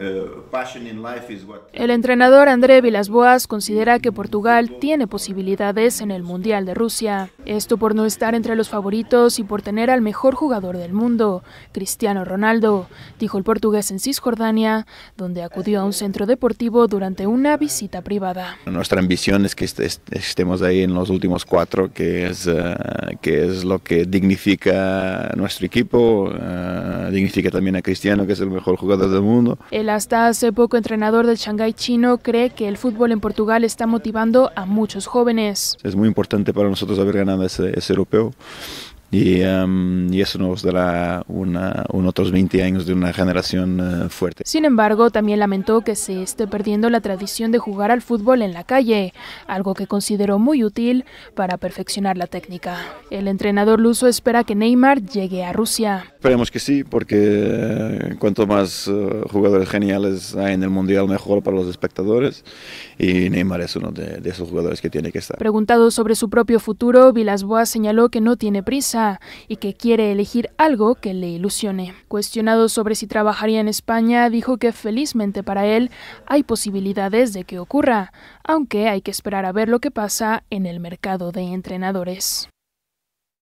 Uh, el entrenador André Vilas Boas considera que Portugal tiene posibilidades en el Mundial de Rusia. Esto por no estar entre los favoritos y por tener al mejor jugador del mundo, Cristiano Ronaldo, dijo el portugués en Cisjordania, donde acudió a un centro deportivo durante una visita privada. Nuestra ambición es que estemos ahí en los últimos cuatro, que es, eh, es lo que dignifica a nuestro equipo, eh, dignifica también a Cristiano, que es el mejor jugador del mundo. El hasta hace poco entrenador del Shanghái chino cree que el fútbol en Portugal está motivando a muchos jóvenes. Es muy importante para nosotros haber ganado es europeo. Em, y, eso nos dará una, otros 20 años de una generación eh, fuerte. Sin embargo, también lamentó que se esté perdiendo la tradición de jugar al fútbol en la calle, algo que consideró muy útil para perfeccionar la técnica. El entrenador luso espera que Neymar llegue a Rusia. Esperemos que sí, porque eh, cuanto más eh, jugadores geniales hay en el Mundial, mejor para los espectadores. Y Neymar es uno de, esos jugadores que tiene que estar. Preguntado sobre su propio futuro, Vilasboa señaló que no tiene prisa y que quiere elegir algo que le ilusione. Cuestionado sobre si trabajaría en España, dijo que felizmente para él hay posibilidades de que ocurra, aunque hay que esperar a ver lo que pasa en el mercado de entrenadores.